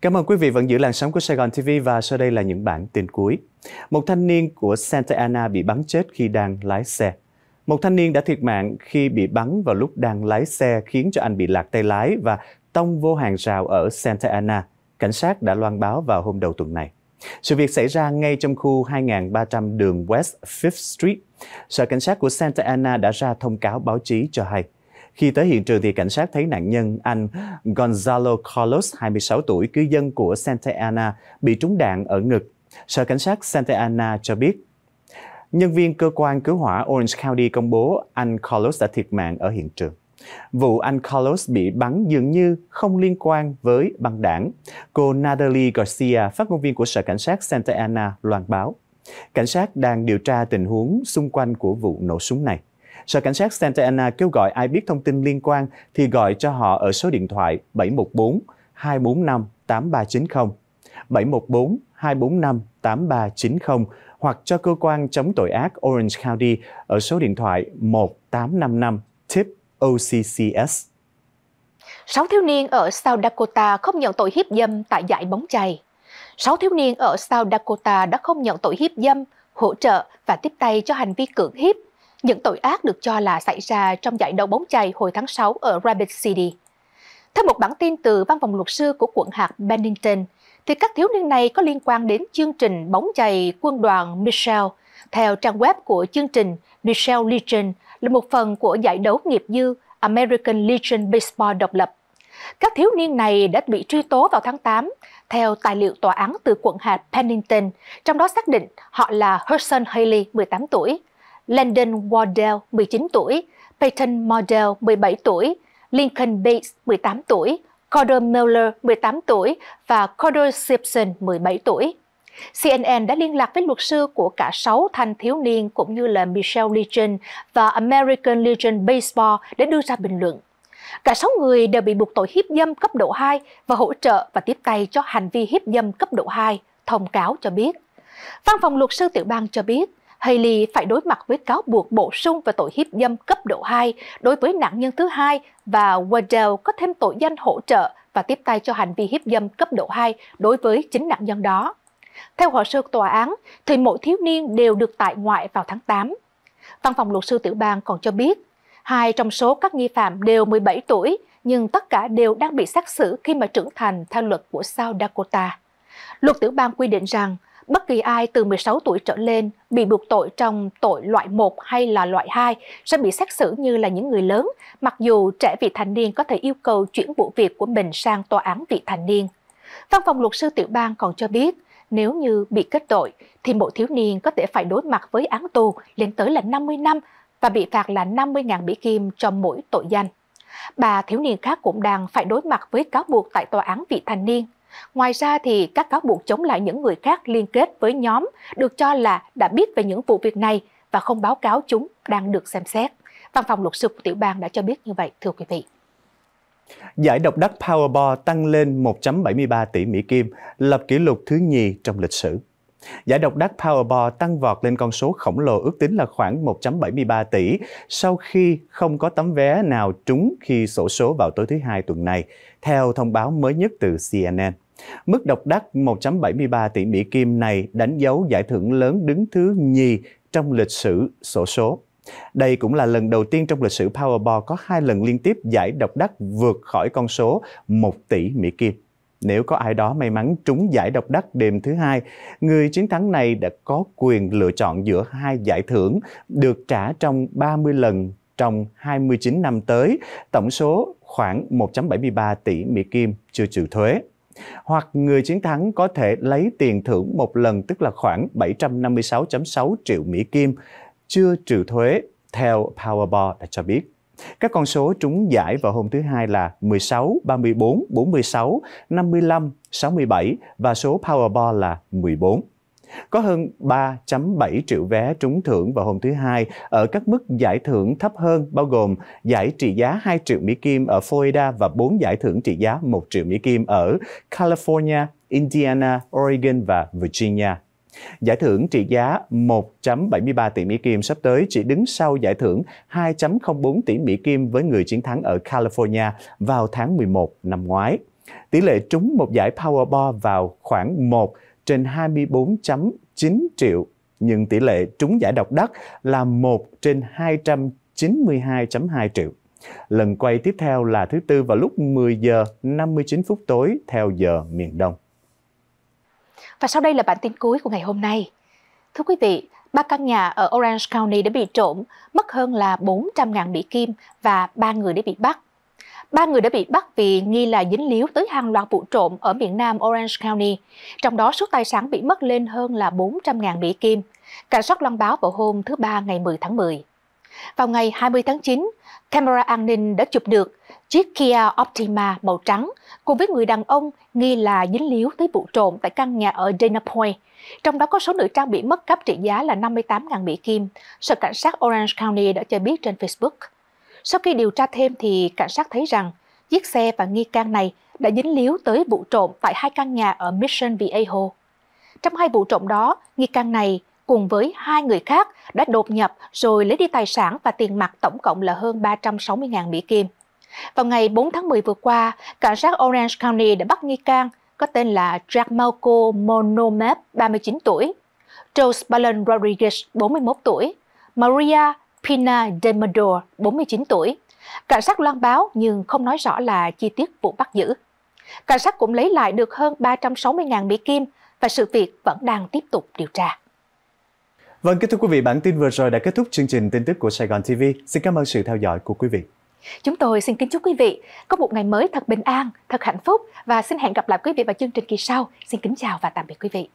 Cảm ơn quý vị vẫn giữ làn sóng của Sài Gòn TV và sau đây là những bản tin cuối. Một thanh niên của Santa Ana bị bắn chết khi đang lái xe. Một thanh niên đã thiệt mạng khi bị bắn vào lúc đang lái xe khiến cho anh bị lạc tay lái và tông vô hàng rào ở Santa Ana. Cảnh sát đã loan báo vào hôm đầu tuần này. Sự việc xảy ra ngay trong khu 2300 đường West Fifth Street Sở Cảnh sát của Santa Ana đã ra thông cáo báo chí cho hay. Khi tới hiện trường thì cảnh sát thấy nạn nhân anh Gonzalo Carlos, 26 tuổi, cư dân của Santa Ana, bị trúng đạn ở ngực. Sở Cảnh sát Santa Ana cho biết, nhân viên cơ quan cứu hỏa Orange County công bố anh Carlos đã thiệt mạng ở hiện trường. Vụ anh Carlos bị bắn dường như không liên quan với băng đảng. Cô Natalie Garcia, phát ngôn viên của Sở Cảnh sát Santa Ana, loan báo. Cảnh sát đang điều tra tình huống xung quanh của vụ nổ súng này. Sở Cảnh sát Santa Ana kêu gọi ai biết thông tin liên quan thì gọi cho họ ở số điện thoại 714 245 8390, 714 245 8390 hoặc cho cơ quan chống tội ác Orange County ở số điện thoại 1855 tip OCCS. Sáu thiếu niên ở South Dakota không nhận tội hiếp dâm tại giải bóng chày. Sáu thiếu niên ở South Dakota đã không nhận tội hiếp dâm, hỗ trợ và tiếp tay cho hành vi cưỡng hiếp. Những tội ác được cho là xảy ra trong giải đấu bóng chày hồi tháng 6 ở Rapid City. Theo một bản tin từ văn phòng luật sư của quận hạt Bennington, thì các thiếu niên này có liên quan đến chương trình bóng chày quân đoàn Michelle. Theo trang web của chương trình, Michelle Legion là một phần của giải đấu nghiệp dư American Legion Baseball độc lập các thiếu niên này đã bị truy tố vào tháng 8 theo tài liệu tòa án từ quận hạt Pennington, trong đó xác định họ là Hudson Haley, 18 tuổi, Landon Wardell, 19 tuổi, Peyton Mordell, 17 tuổi, Lincoln Bates, 18 tuổi, Corder Miller, 18 tuổi và Corder Simpson, 17 tuổi. CNN đã liên lạc với luật sư của cả 6 thanh thiếu niên cũng như là Michelle Legion và American Legion Baseball để đưa ra bình luận. Cả 6 người đều bị buộc tội hiếp dâm cấp độ 2 và hỗ trợ và tiếp tay cho hành vi hiếp dâm cấp độ 2, thông cáo cho biết. Văn phòng luật sư tiểu bang cho biết, Haley phải đối mặt với cáo buộc bổ sung về tội hiếp dâm cấp độ 2 đối với nạn nhân thứ hai và Waddell có thêm tội danh hỗ trợ và tiếp tay cho hành vi hiếp dâm cấp độ 2 đối với chính nạn nhân đó. Theo hồ sơ tòa án, thì mỗi thiếu niên đều được tại ngoại vào tháng 8. Văn phòng luật sư tiểu bang còn cho biết Hai trong số các nghi phạm đều 17 tuổi, nhưng tất cả đều đang bị xét xử khi mà trưởng thành theo luật của South Dakota. Luật tiểu bang quy định rằng bất kỳ ai từ 16 tuổi trở lên bị buộc tội trong tội loại 1 hay là loại 2 sẽ bị xét xử như là những người lớn, mặc dù trẻ vị thành niên có thể yêu cầu chuyển vụ việc của mình sang tòa án vị thành niên. Văn phòng luật sư tiểu bang còn cho biết, nếu như bị kết tội thì một thiếu niên có thể phải đối mặt với án tù lên tới là 50 năm và bị phạt là 50.000 Mỹ Kim cho mỗi tội danh. Bà thiếu niên khác cũng đang phải đối mặt với cáo buộc tại tòa án vị thành niên. Ngoài ra thì các cáo buộc chống lại những người khác liên kết với nhóm được cho là đã biết về những vụ việc này và không báo cáo chúng đang được xem xét. Văn phòng luật sư của tiểu bang đã cho biết như vậy, thưa quý vị. Giải độc đắc Powerball tăng lên 1.73 tỷ Mỹ Kim, lập kỷ lục thứ nhì trong lịch sử. Giải độc đắc Powerball tăng vọt lên con số khổng lồ ước tính là khoảng 1.73 tỷ sau khi không có tấm vé nào trúng khi sổ số vào tối thứ hai tuần này, theo thông báo mới nhất từ CNN. Mức độc đắc 1.73 tỷ Mỹ Kim này đánh dấu giải thưởng lớn đứng thứ nhì trong lịch sử sổ số. Đây cũng là lần đầu tiên trong lịch sử Powerball có hai lần liên tiếp giải độc đắc vượt khỏi con số 1 tỷ Mỹ Kim. Nếu có ai đó may mắn trúng giải độc đắc đêm thứ hai, người chiến thắng này đã có quyền lựa chọn giữa hai giải thưởng được trả trong 30 lần trong 29 năm tới, tổng số khoảng 1.73 tỷ Mỹ Kim chưa trừ thuế. Hoặc người chiến thắng có thể lấy tiền thưởng một lần tức là khoảng 756.6 triệu Mỹ Kim chưa trừ thuế theo Powerball đã cho biết. Các con số trúng giải vào hôm thứ Hai là 16, 34, 46, 55, 67 và số Powerball là 14. Có hơn 3.7 triệu vé trúng thưởng vào hôm thứ Hai ở các mức giải thưởng thấp hơn bao gồm giải trị giá 2 triệu Mỹ Kim ở Florida và 4 giải thưởng trị giá 1 triệu Mỹ Kim ở California, Indiana, Oregon và Virginia. Giải thưởng trị giá 1.73 tỷ Mỹ Kim sắp tới chỉ đứng sau giải thưởng 2.04 tỷ Mỹ Kim với người chiến thắng ở California vào tháng 11 năm ngoái. Tỷ lệ trúng một giải Powerball vào khoảng 1 trên 24.9 triệu, nhưng tỷ lệ trúng giải độc đắc là 1 trên 292.2 triệu. Lần quay tiếp theo là thứ tư vào lúc 10 giờ 59 phút tối theo giờ miền Đông. Và sau đây là bản tin cuối của ngày hôm nay. Thưa quý vị, ba căn nhà ở Orange County đã bị trộm, mất hơn là 400.000 Mỹ Kim và ba người đã bị bắt. Ba người đã bị bắt vì nghi là dính líu tới hàng loạt vụ trộm ở miền nam Orange County, trong đó số tài sản bị mất lên hơn là 400.000 Mỹ Kim. Cảnh sát loan báo vào hôm thứ Ba ngày 10 tháng 10. Vào ngày 20 tháng 9, camera an ninh đã chụp được Chiếc Kia Optima màu trắng cùng với người đàn ông nghi là dính líu tới vụ trộm tại căn nhà ở Dana Point. Trong đó có số nữ trang bị mất cắp trị giá là 58.000 Mỹ Kim. Sở Cảnh sát Orange County đã cho biết trên Facebook. Sau khi điều tra thêm thì cảnh sát thấy rằng chiếc xe và nghi can này đã dính líu tới vụ trộm tại hai căn nhà ở Mission Viejo. Trong hai vụ trộm đó, nghi can này cùng với hai người khác đã đột nhập rồi lấy đi tài sản và tiền mặt tổng cộng là hơn 360.000 Mỹ Kim. Vào ngày 4 tháng 10 vừa qua, cảnh sát Orange County đã bắt nghi can có tên là Jack Malco Monomep, 39 tuổi, Charles Ballon Rodriguez, 41 tuổi, Maria Pina de Mador, 49 tuổi. Cảnh sát loan báo nhưng không nói rõ là chi tiết vụ bắt giữ. Cảnh sát cũng lấy lại được hơn 360.000 Mỹ Kim và sự việc vẫn đang tiếp tục điều tra. Vâng, kính thưa quý vị, bản tin vừa rồi đã kết thúc chương trình tin tức của Sài Gòn TV. Xin cảm ơn sự theo dõi của quý vị. Chúng tôi xin kính chúc quý vị có một ngày mới thật bình an, thật hạnh phúc và xin hẹn gặp lại quý vị vào chương trình kỳ sau. Xin kính chào và tạm biệt quý vị.